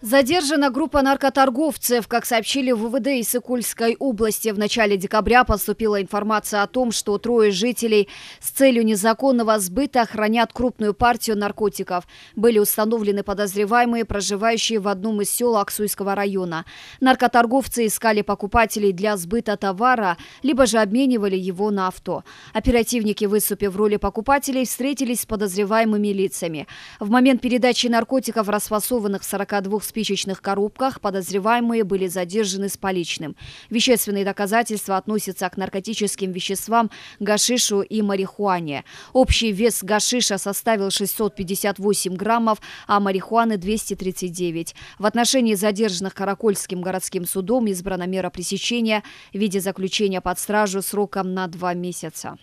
Задержана группа наркоторговцев. Как сообщили в ВВД Иссыкульской области, в начале декабря поступила информация о том, что трое жителей с целью незаконного сбыта хранят крупную партию наркотиков. Были установлены подозреваемые, проживающие в одном из сел Аксуйского района. Наркоторговцы искали покупателей для сбыта товара, либо же обменивали его на авто. Оперативники, выступив в роли покупателей, встретились с подозреваемыми лицами. В момент передачи наркотиков, расфасованных в 42 спичечных коробках подозреваемые были задержаны с поличным. Вещественные доказательства относятся к наркотическим веществам, гашишу и марихуане. Общий вес гашиша составил 658 граммов, а марихуаны 239. В отношении задержанных Каракольским городским судом избрана мера пресечения в виде заключения под стражу сроком на два месяца.